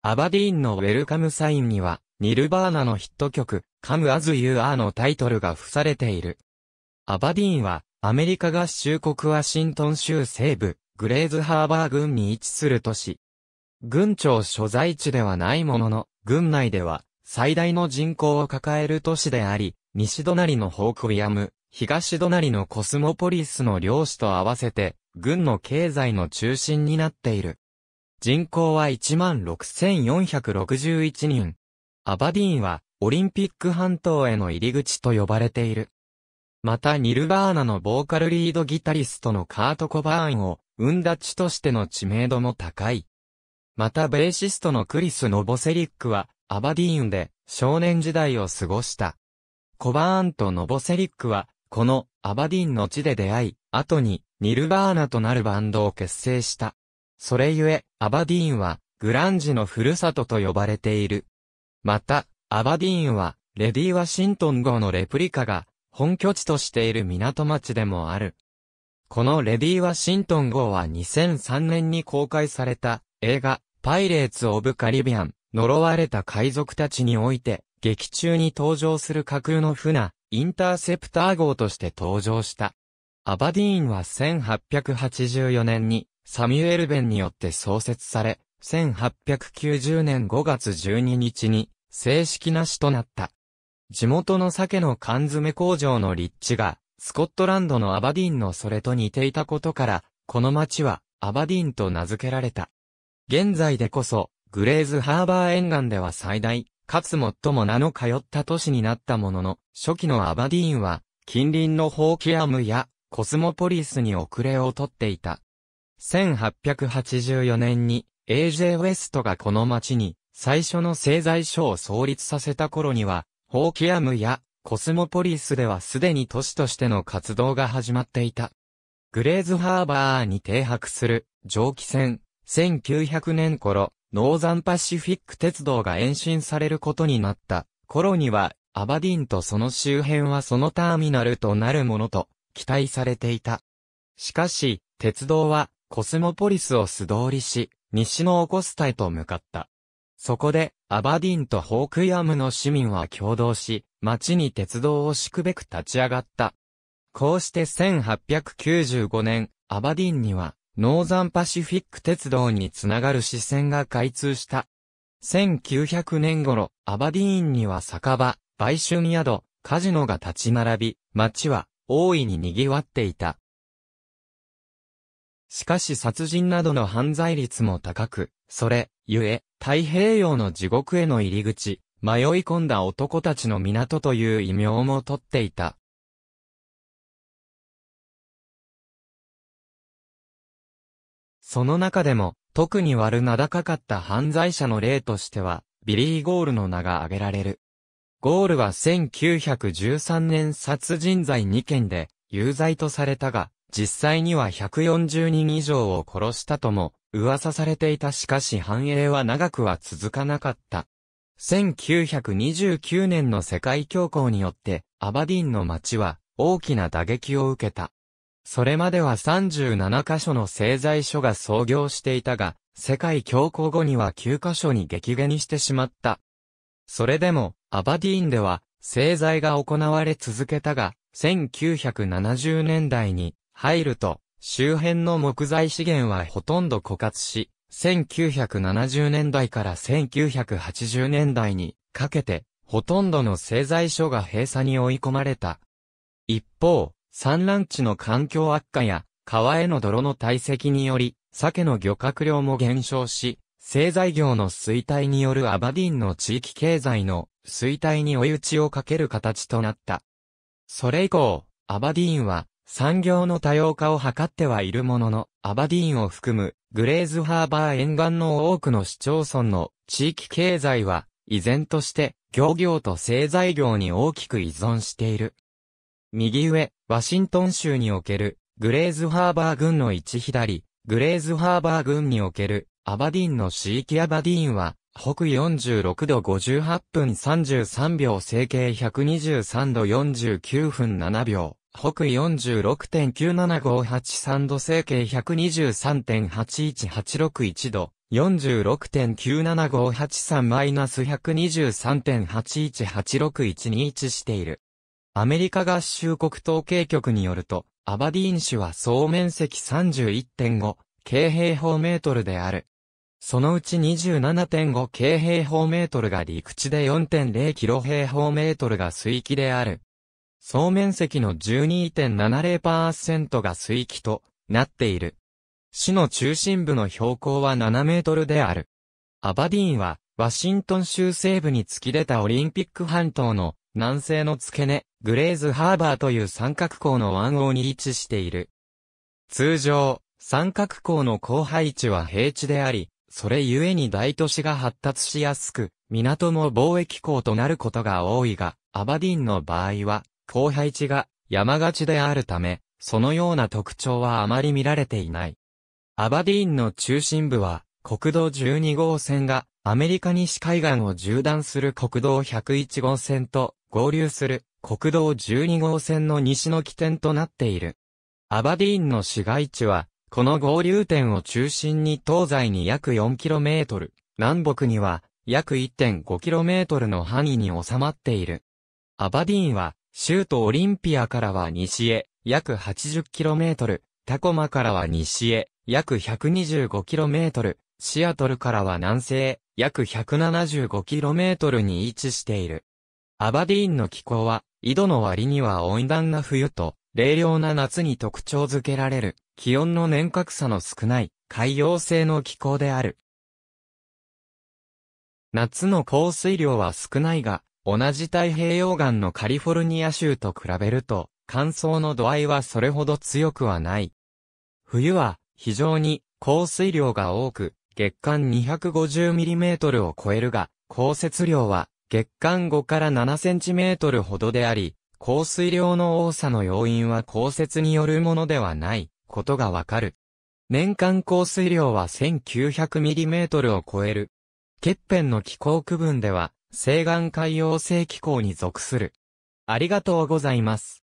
アバディーンのウェルカムサインには、ニルバーナのヒット曲、カムアズユーアーのタイトルが付されている。アバディーンは、アメリカ合衆国ワシントン州西部、グレーズハーバー郡に位置する都市。郡庁所在地ではないものの、郡内では、最大の人口を抱える都市であり、西隣のホークウィアム、東隣のコスモポリスの領主と合わせて、軍の経済の中心になっている。人口は16,461人。アバディーンは、オリンピック半島への入り口と呼ばれている。またニルバーナのボーカルリードギタリストのカート・コバーンを生んだ地としての知名度も高い。またベーシストのクリス・ノボセリックはアバディーンで少年時代を過ごした。コバーンとノボセリックはこのアバディーンの地で出会い、後にニルバーナとなるバンドを結成した。それゆえ、アバディーンは、グランジのふるさとと呼ばれている。また、アバディーンは、レディー・ワシントン号のレプリカが、本拠地としている港町でもある。このレディー・ワシントン号は2003年に公開された映画パイレーツ・オブ・カリビアン呪われた海賊たちにおいて劇中に登場する架空の船インターセプター号として登場した。アバディーンは1884年にサミュエル・ベンによって創設され、1890年5月12日に正式な市となった。地元の鮭の缶詰工場の立地が、スコットランドのアバディーンのそれと似ていたことから、この町はアバディーンと名付けられた。現在でこそ、グレーズハーバー沿岸では最大、かつ最も名の通った都市になったものの、初期のアバディーンは、近隣のホーキアムやコスモポリスに遅れをとっていた。1884年に AJ ウェストがこの町に最初の製材所を創立させた頃には、ホーキアムやコスモポリスではすでに都市としての活動が始まっていた。グレーズハーバーに停泊する蒸気船、1900年頃、ノーザンパシフィック鉄道が延伸されることになった頃には、アバディンとその周辺はそのターミナルとなるものと期待されていた。しかし、鉄道はコスモポリスを素通りし、西のオコスタへと向かった。そこで、アバディンとホークヤムの市民は共同し、町に鉄道を敷くべく立ち上がった。こうして1895年、アバディンには、ノーザンパシフィック鉄道につながる支線が開通した。1900年頃、アバディーンには酒場、売春宿、カジノが立ち並び、町は大いに賑わっていた。しかし殺人などの犯罪率も高く、それ、ゆえ、太平洋の地獄への入り口、迷い込んだ男たちの港という異名も取っていた。その中でも、特に悪名高かった犯罪者の例としては、ビリー・ゴールの名が挙げられる。ゴールは1913年殺人罪2件で、有罪とされたが、実際には140人以上を殺したとも噂されていたしかし繁栄は長くは続かなかった。1929年の世界恐慌によってアバディンの街は大きな打撃を受けた。それまでは37箇所の製材所が創業していたが、世界恐慌後には9箇所に激減にしてしまった。それでも、アバディーンでは、製材が行われ続けたが、1970年代に入ると、周辺の木材資源はほとんど枯渇し、1970年代から1980年代にかけて、ほとんどの製材所が閉鎖に追い込まれた。一方、産卵地の環境悪化や、川への泥の堆積により、鮭の漁獲量も減少し、製材業の衰退によるアバディンの地域経済の衰退に追い打ちをかける形となった。それ以降、アバディーンは産業の多様化を図ってはいるものの、アバディーンを含むグレーズハーバー沿岸の多くの市町村の地域経済は、依然として漁業と製材業に大きく依存している。右上、ワシントン州におけるグレーズハーバー郡の一左、グレーズハーバー郡におけるアバディーンの地域アバディーンは、北46度58分33秒整形123度49分7秒。北緯46.97583度整形123.81861度、46.97583マイナス1 2 3 8 1 8 6 1位1している。アメリカ合衆国統計局によると、アバディーン市は総面積31.5、京平方メートルである。そのうち27.5京平方メートルが陸地で4.0キロ平方メートルが水域である。総面積の12.70%が水域となっている。市の中心部の標高は7メートルである。アバディーンは、ワシントン州西部に突き出たオリンピック半島の南西の付け根、グレーズハーバーという三角港の湾をに位置している。通常、三角港の後配地は平地であり、それゆえに大都市が発達しやすく、港も貿易港となることが多いが、アバディンの場合は、荒廃地が山勝ちであるため、そのような特徴はあまり見られていない。アバディーンの中心部は、国道12号線がアメリカ西海岸を縦断する国道101号線と合流する国道12号線の西の起点となっている。アバディーンの市街地は、この合流点を中心に東西に約 4km、南北には約 1.5km の範囲に収まっている。アバディーンは州都オリンピアからは西へ約 80km、タコマからは西へ約 125km、シアトルからは南西約 175km に位置している。アバディーンの気候は、井戸の割には温暖な冬と、冷涼な夏に特徴づけられる、気温の年較差の少ない、海洋性の気候である。夏の降水量は少ないが、同じ太平洋岸のカリフォルニア州と比べると、乾燥の度合いはそれほど強くはない。冬は非常に降水量が多く、月間 250mm を超えるが、降雪量は月間5から 7cm ほどであり、降水量の多さの要因は降雪によるものではないことがわかる。年間降水量は 1900mm を超える。欠片の気候区分では、西岸海洋性気候に属する。ありがとうございます。